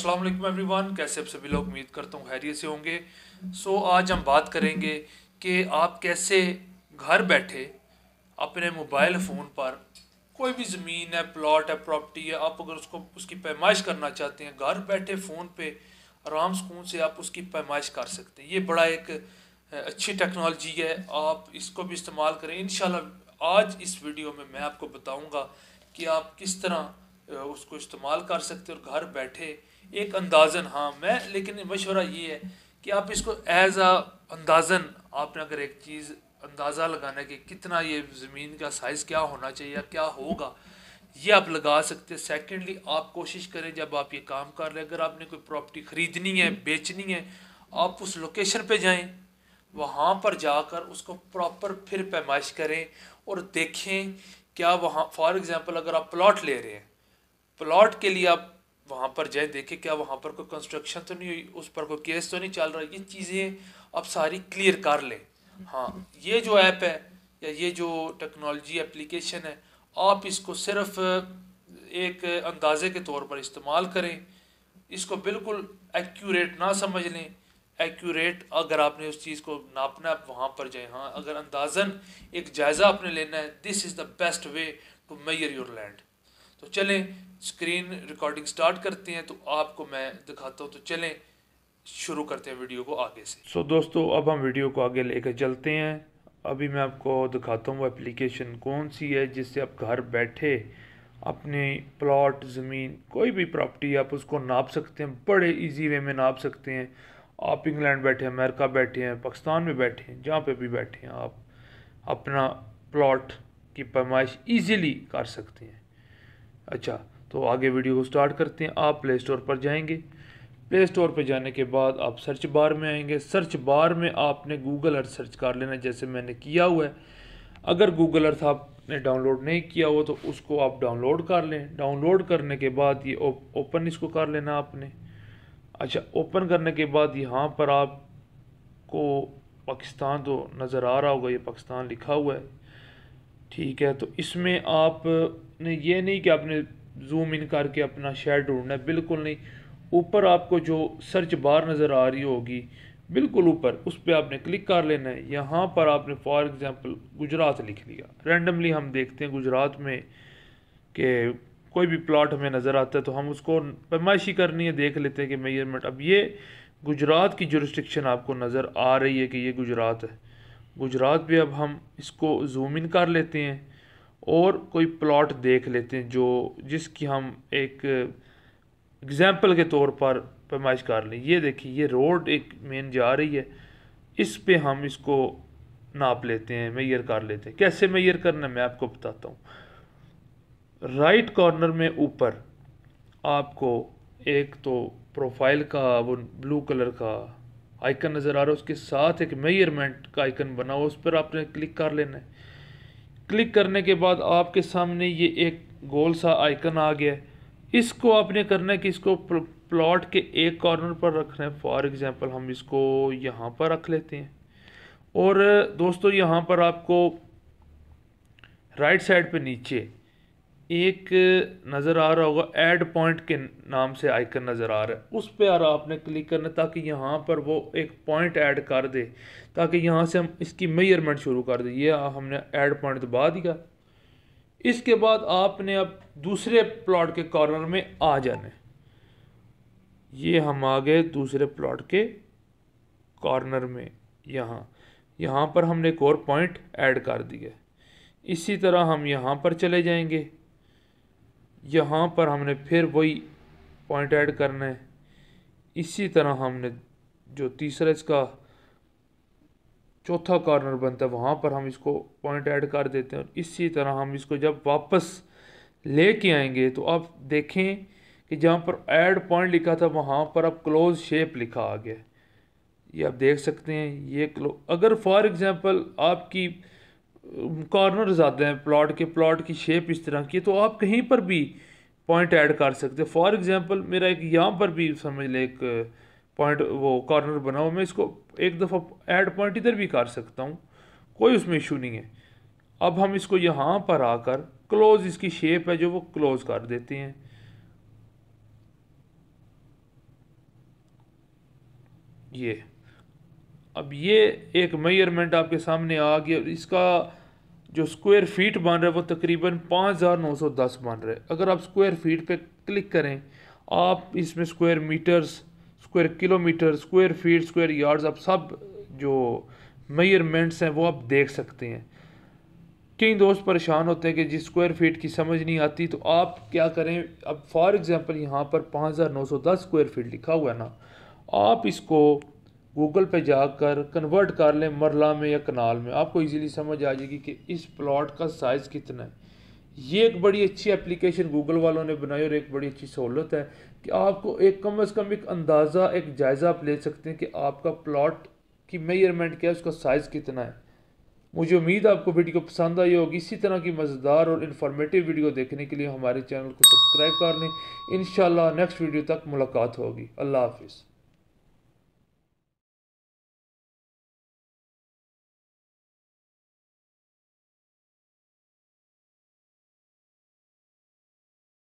Aslam every one कैसे आप सभी लोग उम्मीद करता हूँ खैरियत से होंगे सो so, आज हम बात करेंगे कि आप कैसे घर बैठे अपने मोबाइल फ़ोन पर कोई भी ज़मीन है प्लॉट है प्रॉपर्टी है आप अगर उसको उसकी पैमाइश करना चाहते हैं घर बैठे फ़ोन पे आराम सुकून से आप उसकी पैमाइश कर सकते हैं ये बड़ा एक अच्छी टेक्नोलॉजी है आप इसको भी इस्तेमाल करें इन आज इस वीडियो में मैं आपको बताऊँगा कि आप किस तरह उसको इस्तेमाल कर सकते हैं और घर बैठे एक अंदाजन हाँ मैं लेकिन मशवरा ये है कि आप इसको एज आ अंदाजन आपने अगर एक चीज़ अंदाज़ा लगाना कि कितना ये ज़मीन का साइज़ क्या होना चाहिए या क्या होगा ये आप लगा सकते हैं सेकेंडली आप कोशिश करें जब आप ये काम कर रहे हैं अगर आपने कोई प्रॉपर्टी ख़रीदनी है बेचनी है आप उस लोकेशन पे जाएं वहाँ पर जाकर उसको प्रॉपर फिर पैमाइश करें और देखें क्या वहाँ फॉर एग्ज़ाम्पल अगर आप प्लॉट ले रहे हैं प्लॉट के लिए आप वहाँ पर जाए देखे क्या वहाँ पर कोई कंस्ट्रक्शन तो नहीं हुई उस पर कोई केस तो नहीं चल रहा ये चीज़ें अब सारी क्लियर कर लें हाँ ये जो ऐप है या ये जो टेक्नोलॉजी एप्लीकेशन है आप इसको सिर्फ एक अंदाजे के तौर पर इस्तेमाल करें इसको बिल्कुल एक्यूरेट ना समझ लें एक्यूरेट अगर आपने उस चीज़ को नापना है वहाँ पर जाए हाँ अगर अंदाजन एक जायज़ा आपने लेना है this is the best way to measure your land तो चलें स्क्रीन रिकॉर्डिंग स्टार्ट करते हैं तो आपको मैं दिखाता हूँ तो चलें शुरू करते हैं वीडियो को आगे से सो so, दोस्तों अब हम वीडियो को आगे लेकर चलते हैं अभी मैं आपको दिखाता हूँ वो एप्लीकेशन कौन सी है जिससे आप घर बैठे अपने प्लॉट ज़मीन कोई भी प्रॉपर्टी आप उसको नाप सकते हैं बड़े इजी वे में नाप सकते हैं आप इंग्लैंड बैठे हैं अमेरिका बैठे हैं पाकिस्तान में बैठे हैं जहाँ पे भी बैठे हैं आप अपना प्लॉट की पैमाइश इजीली कर सकते हैं अच्छा तो आगे वीडियो को स्टार्ट करते हैं आप प्ले स्टोर पर जाएंगे प्ले स्टोर पर जाने के बाद आप सर्च बार में आएंगे सर्च बार में आपने गूगल अर्थ सर्च कर लेना जैसे मैंने किया हुआ है अगर गूगल अर्थ आपने डाउनलोड नहीं किया हो तो उसको आप डाउनलोड कर लें डाउनलोड करने के बाद ये ओपन इसको कर लेना आपने अच्छा ओपन करने के बाद यहाँ पर आपको पाकिस्तान तो नज़र आ रहा होगा ये पाकिस्तान लिखा हुआ है ठीक है तो इसमें आपने ये नहीं कि आपने जूम इन करके अपना शेड ढूंढना है बिल्कुल नहीं ऊपर आपको जो सर्च बार नज़र आ रही होगी बिल्कुल ऊपर उस पर आपने क्लिक कर लेना है यहाँ पर आपने फॉर एग्ज़ाम्पल गुजरात लिख लिया रेंडमली हम देखते हैं गुजरात में कि कोई भी प्लॉट हमें नज़र आता है तो हम उसको पैमाइशी करनी है देख लेते हैं कि मेजरमेंट अब ये गुजरात की जो आपको नज़र आ रही है कि ये गुजरात है गुजरात पे अब हम इसको जूम इन कर लेते हैं और कोई प्लॉट देख लेते हैं जो जिसकी हम एक एग्जांपल uh, के तौर पर पैमाइश कर लें ये देखिए ये रोड एक मेन जा रही है इस पे हम इसको नाप लेते हैं मैयर कर लेते हैं कैसे मैयर करना मैं आपको बताता हूँ राइट कॉर्नर में ऊपर आपको एक तो प्रोफाइल का वो ब्लू कलर का आइकन नज़र आ रहा है उसके साथ एक मेयरमेंट का आइकन बना हुआ उस पर आपने क्लिक कर लेना है क्लिक करने के बाद आपके सामने ये एक गोल सा आइकन आ गया है इसको आपने करना है कि इसको प्लॉट के एक कॉर्नर पर रखना है फॉर एग्ज़ाम्पल हम इसको यहाँ पर रख लेते हैं और दोस्तों यहाँ पर आपको राइट साइड पे नीचे एक नज़र आ रहा होगा ऐड पॉइंट के नाम से आइकन नज़र आ रहा है उस पर रहा आपने क्लिक करना ताकि यहाँ पर वो एक पॉइंट ऐड कर दे ताकि यहाँ से हम इसकी मेजरमेंट शुरू कर दें ये हमने ऐड पॉइंट दबा दिया इसके बाद आपने अब दूसरे प्लॉट के कॉर्नर में आ जाना ये हम आ गए दूसरे प्लॉट के कॉर्नर में यहाँ यहाँ पर हमने एक और पॉइंट ऐड कर दिया इसी तरह हम यहाँ पर चले जाएंगे यहाँ पर हमने फिर वही पॉइंट ऐड करना है इसी तरह हमने जो तीसरा इसका चौथा कॉर्नर बनता है वहाँ पर हम इसको पॉइंट ऐड कर देते हैं और इसी तरह हम इसको जब वापस ले के आएंगे तो आप देखें कि जहाँ पर ऐड पॉइंट लिखा था वहाँ पर अब क्लोज शेप लिखा आ गया ये आप देख सकते हैं ये क्लो अगर फॉर एग्ज़ाम्पल आपकी कॉर्नर्स आते हैं प्लॉट के प्लॉट की शेप इस तरह की तो आप कहीं पर भी पॉइंट ऐड कर सकते हैं फॉर एग्जांपल मेरा एक यहाँ पर भी समझ लें एक पॉइंट वो कॉर्नर बनाओ मैं इसको एक दफ़ा ऐड पॉइंट इधर भी कर सकता हूँ कोई उसमें इशू नहीं है अब हम इसको यहाँ पर आकर क्लोज इसकी शेप है जो वो क्लोज कर देते हैं ये अब ये एक मेयरमेंट आपके सामने आ गया इसका जो स्क्वायर फीट बन रहा है वो तकरीबन पाँच हज़ार नौ सौ दस बन रहा है अगर आप स्क्वायर फीट पे क्लिक करें आप इसमें square metres square kilometre square feet square yards आप सब जो मेयरमेंट्स हैं वो आप देख सकते हैं कई दोस्त परेशान होते हैं कि जिस स्क्वायर फीट की समझ नहीं आती तो आप क्या करें अब फॉर एग्ज़ाम्पल यहाँ पर पाँच हज़ार नौ सौ दस स्क्वायर फीट लिखा हुआ है ना आप इसको गूगल पे जाकर कन्वर्ट कर लें मरला में या कनाल में आपको इजीली समझ आ जाएगी कि इस प्लॉट का साइज़ कितना है ये एक बड़ी अच्छी एप्लीकेशन गूगल वालों ने बनाई और एक बड़ी अच्छी सहूलत है कि आपको एक कम अज़ कम एक अंदाज़ा एक जायज़ा आप ले सकते हैं कि आपका प्लॉट की मेजरमेंट क्या है उसका साइज़ कितना है मुझे उम्मीद है आपको वीडियो पसंद आई होगी इसी तरह की मज़ेदार और इन्फॉर्मेटिव वीडियो देखने के लिए हमारे चैनल को सब्सक्राइब कर लें इन नेक्स्ट वीडियो तक मुलाकात होगी अल्लाह हाफिज़